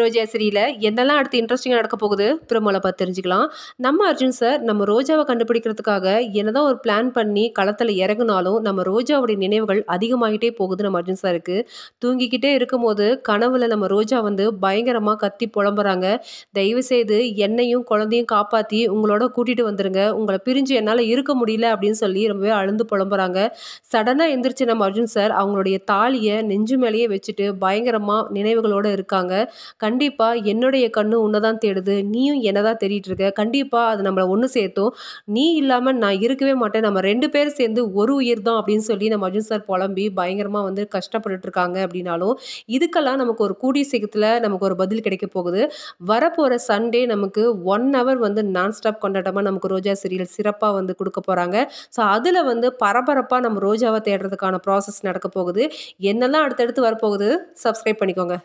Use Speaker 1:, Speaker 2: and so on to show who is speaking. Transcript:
Speaker 1: ரோஜா சீரியலில் என்னெல்லாம் அடுத்து இன்ட்ரெஸ்டிங்காக நடக்க போகுது பிரமோல பார்த்து தெரிஞ்சுக்கலாம் நம்ம அர்ஜுன் சார் நம்ம ரோஜாவை கண்டுபிடிக்கிறதுக்காக என்னதான் ஒரு பிளான் பண்ணி களத்தில் இறங்கினாலும் நம்ம ரோஜாவுடைய நினைவுகள் அதிகமாகிட்டே போகுது நம்ம அர்ஜுன் சாருக்கு தூங்கிக்கிட்டே இருக்கும்போது கனவுல நம்ம ரோஜா வந்து பயங்கரமாக கத்தி புலம்புறாங்க தயவு செய்து என்னையும் குழந்தையும் காப்பாற்றி உங்களோட கூட்டிகிட்டு வந்துருங்க உங்களை பிரிஞ்சு என்னால் இருக்க முடியல அப்படின்னு சொல்லி ரொம்பவே அழுந்து புலம்புறாங்க சடனாக எந்திரிச்சு நம்ம அர்ஜுன் சார் அவங்களுடைய தாலியை நெஞ்சு மேலேயே வச்சுட்டு பயங்கரமாக நினைவுகளோடு இருக்காங்க கண்டிப்பாக என்னுடைய கண்ணு உன்னை தான் தேடுது நீயும் என்ன தான் தேடிட்டு இருக்க கண்டிப்பாக அது நம்மளை ஒன்று சேர்த்தும் நீ இல்லாமல் நான் இருக்கவே மாட்டேன் நம்ம ரெண்டு பேரும் சேர்ந்து ஒரு உயிர் தான் அப்படின்னு சொல்லி நம்ம அர்ஜுன் சார் புலம்பி பயங்கரமாக வந்து கஷ்டப்பட்டுட்டு இருக்காங்க அப்படின்னாலும் இதுக்கெல்லாம் நமக்கு ஒரு கூடிய சீக்கிரத்தில் நமக்கு ஒரு பதில் கிடைக்க போகுது வரப்போகிற சண்டே நமக்கு ஒன் ஹவர் வந்து நான் ஸ்டாப் கொண்டாட்டமாக நமக்கு ரோஜா சீரியல் சிறப்பாக வந்து கொடுக்க போகிறாங்க ஸோ அதில் வந்து பரபரப்பாக நம்ம ரோஜாவை தேடுறதுக்கான ப்ராசஸ் நடக்க போகுது என்னெல்லாம் அடுத்தடுத்து வரப்போகுது சப்ஸ்கிரைப் பண்ணிக்கோங்க